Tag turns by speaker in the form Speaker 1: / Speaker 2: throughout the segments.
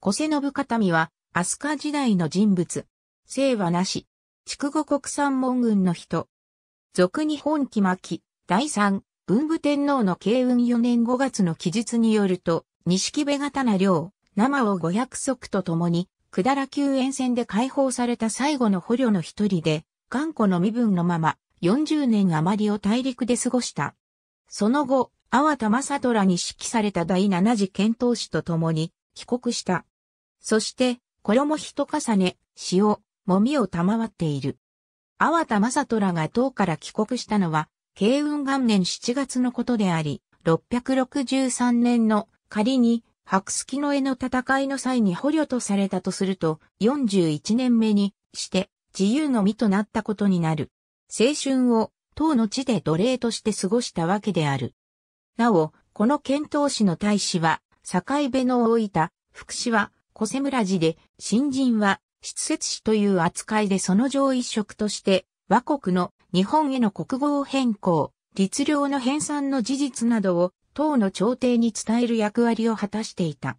Speaker 1: 小瀬信片見は、飛鳥時代の人物。姓はなし。筑後国
Speaker 2: 産門軍の人。俗に本巻き、第三、文武天皇の慶運4年5月の記述によると、錦部刀領、生を五百足と共に、百済救援戦で解放された最後の捕虜の一人で、頑固の身分のまま、40年余りを大陸で過ごした。その後、阿波田正虎に指揮された第七次遣唐使と共に、帰国した。そして、衣一重ね、塩、もみを賜っている。阿波田正虎が唐から帰国したのは、慶雲元年7月のことであり、663年の仮に白月の絵の戦いの際に捕虜とされたとすると、41年目にして自由の身となったことになる。青春を唐の地で奴隷として過ごしたわけである。なお、この遣唐使の大使は、境辺の大分、福祉は、小瀬村寺で、新人は、執節士という扱いでその上一職として、和国の日本への国語を変更、律令の編纂の事実などを、党の朝廷に伝える役割を果たしていた。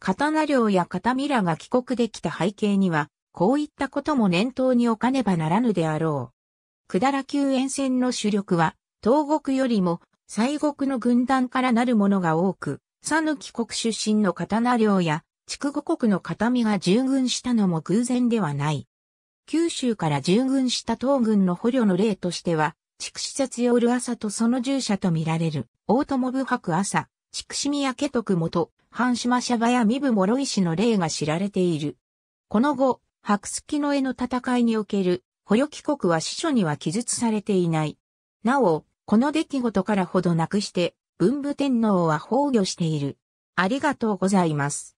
Speaker 2: 刀領や刀ミラが帰国できた背景には、こういったことも念頭に置かねばならぬであろう。百済救沿線の主力は、東国よりも、西国の軍団からなるものが多く、佐野帰国出身の刀領や、筑後国の片身が従軍したのも偶然ではない。九州から従軍した東軍の捕虜の例としては、筑紫節夜朝とその従者と見られる、大友部博朝、筑紫宮家徳元、半島社場や身部諸石の例が知られている。この後、白月の絵の戦いにおける、捕虜帰国は死書には記述されていない。なお、この出来事からほどなくして、
Speaker 1: 文武天皇は崩御している。ありがとうございます。